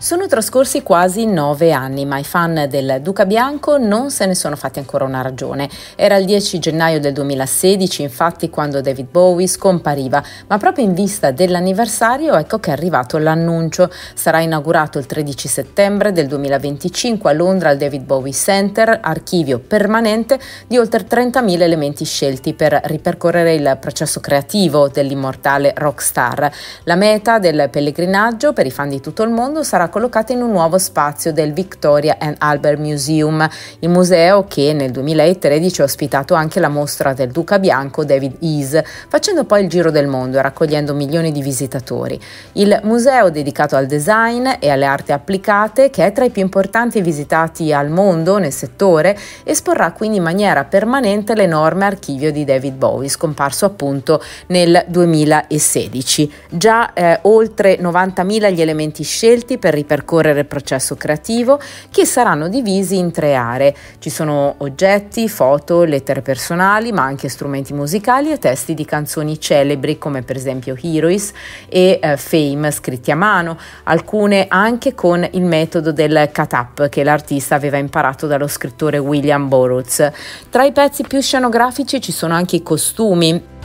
Sono trascorsi quasi nove anni, ma i fan del Duca Bianco non se ne sono fatti ancora una ragione. Era il 10 gennaio del 2016, infatti, quando David Bowie scompariva, ma proprio in vista dell'anniversario ecco che è arrivato l'annuncio. Sarà inaugurato il 13 settembre del 2025 a Londra al David Bowie Center, archivio permanente di oltre 30.000 elementi scelti per ripercorrere il processo creativo dell'immortale rockstar. La meta del pellegrinaggio per i fan di tutto il mondo sarà collocata in un nuovo spazio del Victoria and Albert Museum, il museo che nel 2013 ha ospitato anche la mostra del Duca Bianco David Ease, facendo poi il giro del mondo e raccogliendo milioni di visitatori. Il museo dedicato al design e alle arti applicate, che è tra i più importanti visitati al mondo nel settore, esporrà quindi in maniera permanente l'enorme archivio di David Bowie, scomparso appunto nel 2016. Già eh, oltre 90.000 gli elementi scelti per ripercorrere il processo creativo che saranno divisi in tre aree. Ci sono oggetti, foto, lettere personali, ma anche strumenti musicali e testi di canzoni celebri come per esempio Heroes e eh, Fame scritti a mano, alcune anche con il metodo del cut-up che l'artista aveva imparato dallo scrittore William Burroughs. Tra i pezzi più scenografici ci sono anche i costumi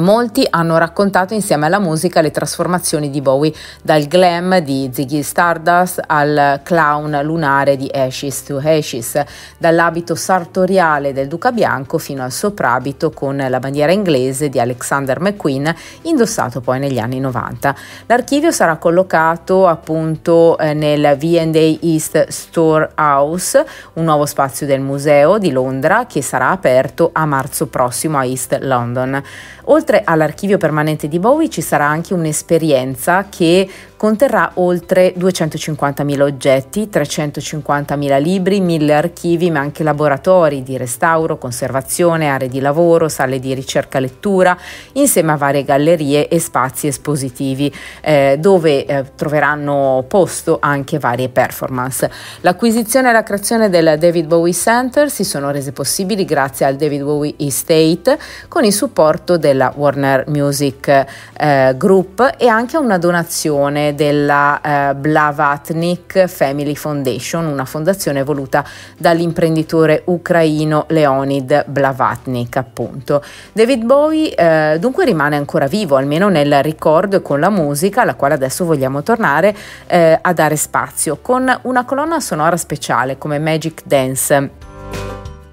Molti hanno raccontato insieme alla musica le trasformazioni di Bowie, dal glam di Ziggy Stardust al clown lunare di Ashes to Ashes, dall'abito sartoriale del Duca Bianco fino al soprabito con la bandiera inglese di Alexander McQueen, indossato poi negli anni 90. L'archivio sarà collocato appunto eh, nel VA East Store House, un nuovo spazio del museo di Londra che sarà aperto a marzo prossimo a East London. Oltre Oltre all'archivio permanente di Bowie ci sarà anche un'esperienza che conterrà oltre 250.000 oggetti, 350.000 libri, 1.000 archivi, ma anche laboratori di restauro, conservazione, aree di lavoro, sale di ricerca lettura, insieme a varie gallerie e spazi espositivi, eh, dove eh, troveranno posto anche varie performance. L'acquisizione e la creazione del David Bowie Center si sono rese possibili grazie al David Bowie Estate con il supporto della Warner Music eh, Group e anche a una donazione della eh, Blavatnik Family Foundation, una fondazione voluta dall'imprenditore ucraino Leonid Blavatnik, appunto. David Bowie eh, dunque rimane ancora vivo, almeno nel ricordo e con la musica, alla quale adesso vogliamo tornare eh, a dare spazio, con una colonna sonora speciale come Magic Dance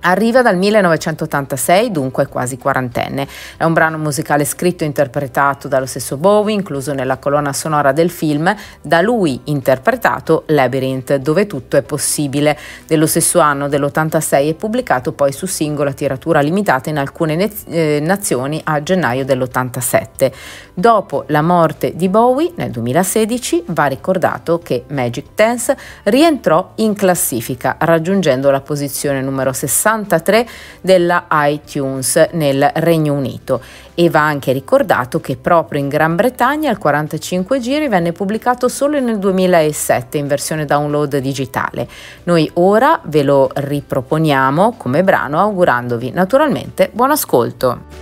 Arriva dal 1986, dunque quasi quarantenne. È un brano musicale scritto e interpretato dallo stesso Bowie, incluso nella colonna sonora del film, da lui interpretato Labyrinth, dove tutto è possibile. Dello stesso anno, dell'86, è pubblicato poi su singola tiratura limitata in alcune ne- eh, nazioni a gennaio dell'87. Dopo la morte di Bowie, nel 2016, va ricordato che Magic Dance rientrò in classifica, raggiungendo la posizione numero 60 63 della iTunes nel Regno Unito e va anche ricordato che proprio in Gran Bretagna il 45 giri venne pubblicato solo nel 2007 in versione download digitale. Noi ora ve lo riproponiamo come brano augurandovi naturalmente buon ascolto.